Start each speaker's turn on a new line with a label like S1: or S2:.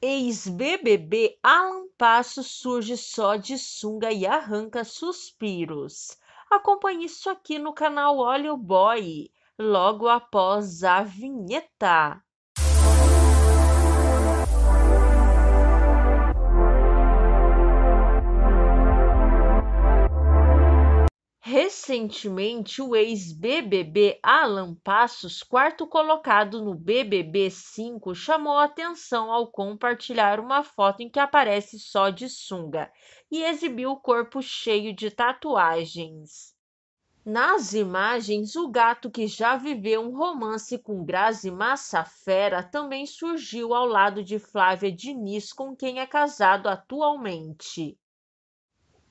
S1: Ex-BBB Alan Passo surge só de sunga e arranca suspiros. Acompanhe isso aqui no canal Olha o Boy, logo após a vinheta. Recentemente, o ex-BBB Alan Passos, quarto colocado no BBB 5, chamou atenção ao compartilhar uma foto em que aparece só de sunga e exibiu o corpo cheio de tatuagens. Nas imagens, o gato que já viveu um romance com Grazi Massafera também surgiu ao lado de Flávia Diniz, com quem é casado atualmente.